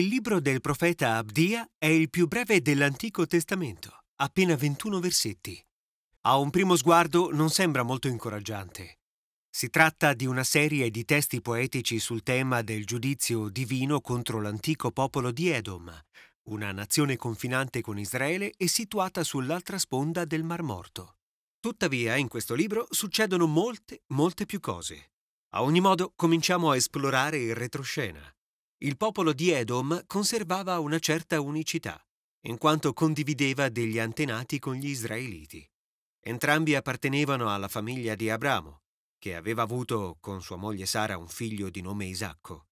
Il libro del profeta Abdia è il più breve dell'Antico Testamento, appena 21 versetti. A un primo sguardo non sembra molto incoraggiante. Si tratta di una serie di testi poetici sul tema del giudizio divino contro l'antico popolo di Edom, una nazione confinante con Israele e situata sull'altra sponda del Mar Morto. Tuttavia, in questo libro succedono molte, molte più cose. A ogni modo, cominciamo a esplorare il retroscena il popolo di Edom conservava una certa unicità, in quanto condivideva degli antenati con gli israeliti. Entrambi appartenevano alla famiglia di Abramo, che aveva avuto con sua moglie Sara un figlio di nome Isacco.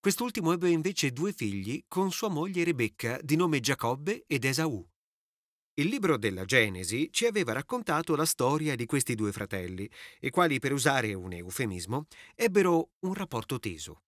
Quest'ultimo ebbe invece due figli con sua moglie Rebecca di nome Giacobbe ed Esaù. Il libro della Genesi ci aveva raccontato la storia di questi due fratelli, i quali, per usare un eufemismo, ebbero un rapporto teso.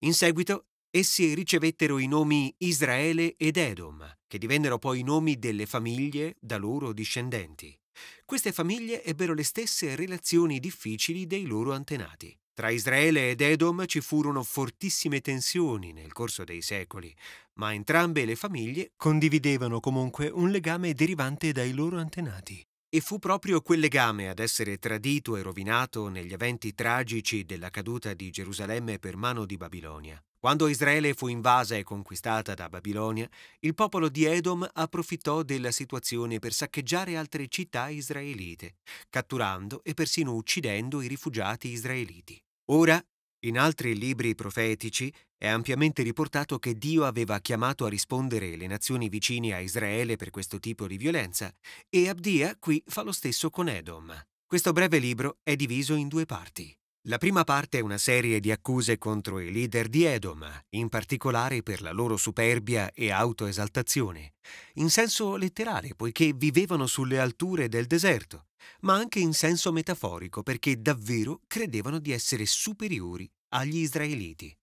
In seguito Essi ricevettero i nomi Israele ed Edom, che divennero poi i nomi delle famiglie da loro discendenti. Queste famiglie ebbero le stesse relazioni difficili dei loro antenati. Tra Israele ed Edom ci furono fortissime tensioni nel corso dei secoli, ma entrambe le famiglie condividevano comunque un legame derivante dai loro antenati. E fu proprio quel legame ad essere tradito e rovinato negli eventi tragici della caduta di Gerusalemme per mano di Babilonia. Quando Israele fu invasa e conquistata da Babilonia, il popolo di Edom approfittò della situazione per saccheggiare altre città israelite, catturando e persino uccidendo i rifugiati israeliti. Ora, in altri libri profetici, è ampiamente riportato che Dio aveva chiamato a rispondere le nazioni vicine a Israele per questo tipo di violenza, e Abdia qui fa lo stesso con Edom. Questo breve libro è diviso in due parti. La prima parte è una serie di accuse contro i leader di Edom, in particolare per la loro superbia e autoesaltazione, in senso letterale poiché vivevano sulle alture del deserto, ma anche in senso metaforico perché davvero credevano di essere superiori agli israeliti.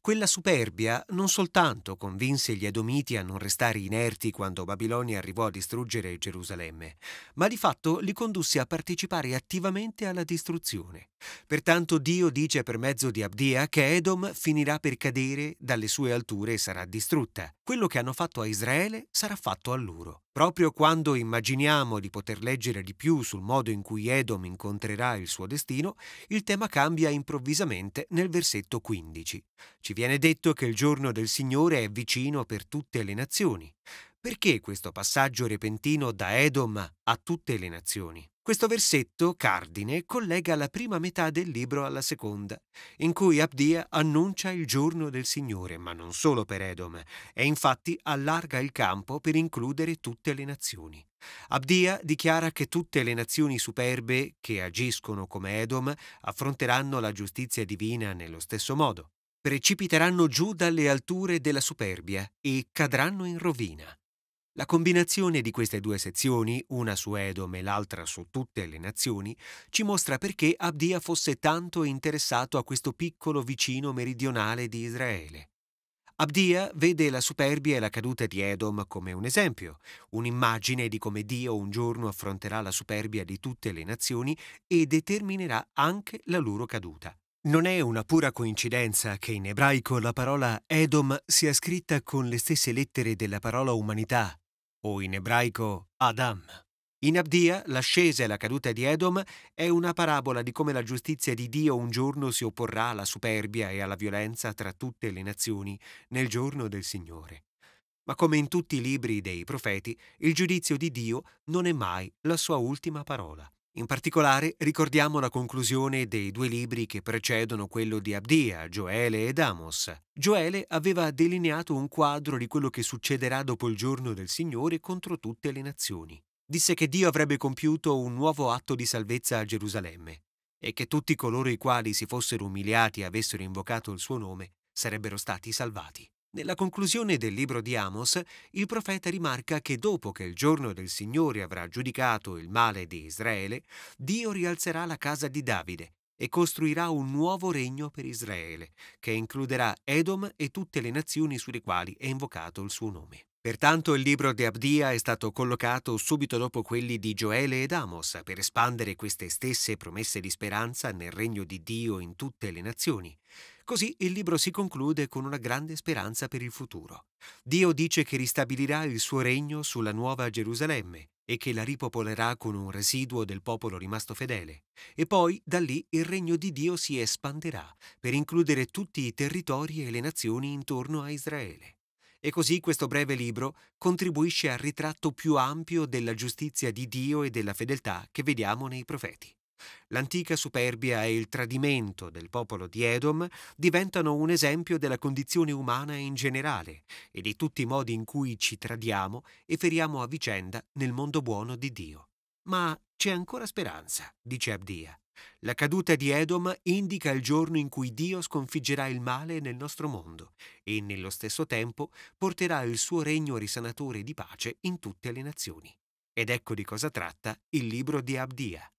Quella superbia non soltanto convinse gli Edomiti a non restare inerti quando Babilonia arrivò a distruggere Gerusalemme, ma di fatto li condusse a partecipare attivamente alla distruzione. Pertanto Dio dice per mezzo di Abdia che Edom finirà per cadere dalle sue alture e sarà distrutta. Quello che hanno fatto a Israele sarà fatto a loro. Proprio quando immaginiamo di poter leggere di più sul modo in cui Edom incontrerà il suo destino, il tema cambia improvvisamente nel versetto 15. Ci viene detto che il giorno del Signore è vicino per tutte le nazioni. Perché questo passaggio repentino da Edom a tutte le nazioni? Questo versetto cardine collega la prima metà del libro alla seconda, in cui Abdia annuncia il giorno del Signore, ma non solo per Edom, e infatti allarga il campo per includere tutte le nazioni. Abdia dichiara che tutte le nazioni superbe che agiscono come Edom affronteranno la giustizia divina nello stesso modo, precipiteranno giù dalle alture della superbia e cadranno in rovina. La combinazione di queste due sezioni, una su Edom e l'altra su tutte le nazioni, ci mostra perché Abdia fosse tanto interessato a questo piccolo vicino meridionale di Israele. Abdia vede la superbia e la caduta di Edom come un esempio, un'immagine di come Dio un giorno affronterà la superbia di tutte le nazioni e determinerà anche la loro caduta. Non è una pura coincidenza che in ebraico la parola Edom sia scritta con le stesse lettere della parola umanità, o in ebraico Adam. In Abdia, l'ascesa e la caduta di Edom è una parabola di come la giustizia di Dio un giorno si opporrà alla superbia e alla violenza tra tutte le nazioni nel giorno del Signore. Ma come in tutti i libri dei profeti, il giudizio di Dio non è mai la sua ultima parola. In particolare ricordiamo la conclusione dei due libri che precedono quello di Abdia, Gioele ed Amos. Gioele aveva delineato un quadro di quello che succederà dopo il giorno del Signore contro tutte le nazioni. Disse che Dio avrebbe compiuto un nuovo atto di salvezza a Gerusalemme e che tutti coloro i quali si fossero umiliati e avessero invocato il suo nome sarebbero stati salvati. Nella conclusione del libro di Amos, il profeta rimarca che dopo che il giorno del Signore avrà giudicato il male di Israele, Dio rialzerà la casa di Davide e costruirà un nuovo regno per Israele, che includerà Edom e tutte le nazioni sulle quali è invocato il suo nome. Pertanto il libro di Abdia è stato collocato subito dopo quelli di Gioele ed Amos per espandere queste stesse promesse di speranza nel regno di Dio in tutte le nazioni. Così il libro si conclude con una grande speranza per il futuro. Dio dice che ristabilirà il suo regno sulla nuova Gerusalemme e che la ripopolerà con un residuo del popolo rimasto fedele. E poi da lì il regno di Dio si espanderà per includere tutti i territori e le nazioni intorno a Israele. E così questo breve libro contribuisce al ritratto più ampio della giustizia di Dio e della fedeltà che vediamo nei profeti. L'antica superbia e il tradimento del popolo di Edom diventano un esempio della condizione umana in generale e di tutti i modi in cui ci tradiamo e feriamo a vicenda nel mondo buono di Dio. Ma c'è ancora speranza, dice Abdia. La caduta di Edom indica il giorno in cui Dio sconfiggerà il male nel nostro mondo e nello stesso tempo porterà il suo regno risanatore di pace in tutte le nazioni. Ed ecco di cosa tratta il libro di Abdia.